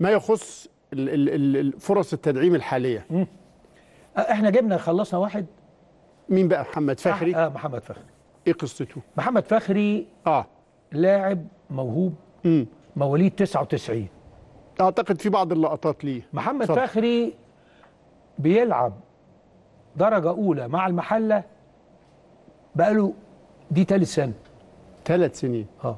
ما يخص فرص التدعيم الحاليه مم. احنا جبنا خلصنا واحد مين بقى محمد فخري اه, محمد فخري ايه قصته محمد فخري اه لاعب موهوب مم. مواليد 99 اعتقد في بعض اللقطات ليه محمد صدق. فخري بيلعب درجه اولى مع المحله بقاله دي ثالث سنه ثلاث سنين اه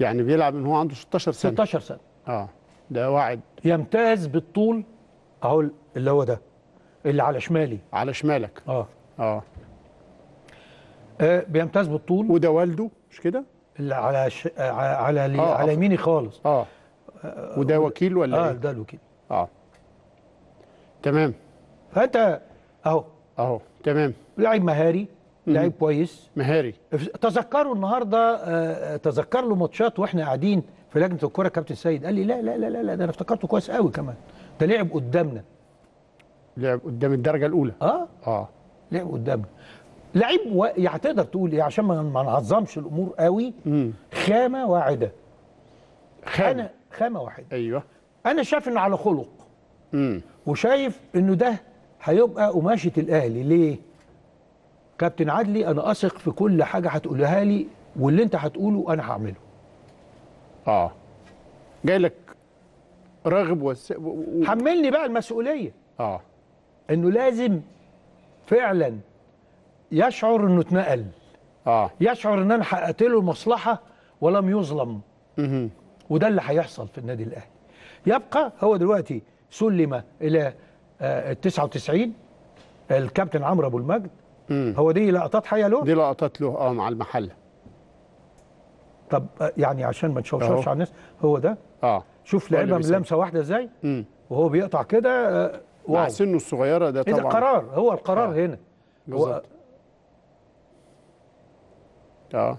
يعني بيلعب من هو عنده 16 سنه 16 سنه اه ده واعد يمتاز بالطول اهو اللي هو ده اللي على شمالي على شمالك اه اه, آه، بيمتاز بالطول وده والده مش كده اللي على ش... آه، على لي... آه على يميني خالص اه, وده آه، وكيل ولا اه إيه؟ ده الوكيل اه تمام فانت اهو اهو تمام لعيب مهاري لعيب كويس مهاري تذكروا النهارده تذكر له ماتشات واحنا قاعدين في لجنه الكوره كابتن سيد قال لي لا لا لا لا, ده انا افتكرته كويس قوي كمان ده لعب قدامنا لعب قدام الدرجه الاولى اه اه لعب قدامنا لعيب و... يعني تقدر تقول ايه عشان ما نعظمش الامور قوي مم. خامه واعده خامه انا خامه واحده ايوه انا شايف انه على خلق مم. وشايف انه ده هيبقى قماشه الاهلي ليه كابتن عدلي انا اثق في كل حاجه هتقولها لي واللي انت هتقوله انا هعمله اه جاي لك راغب وس... و... و... حملني بقى المسؤوليه اه انه لازم فعلا يشعر انه اتنقل اه يشعر ان انا حققت له مصلحه ولم يظلم اها وده اللي هيحصل في النادي الاهلي يبقى هو دلوقتي سلم الى آه، ال 99 الكابتن عمرو ابو المجد مم. هو دي لقطات حيه له دي لقطات له اه مع المحله طب يعني عشان ما نشوشش على الناس هو ده اه شوف لعبها من لمسه واحده ازاي وهو بيقطع كده آه، مع سنه الصغيره ده طبعا ده قرار هو القرار آه. هنا بالظبط اه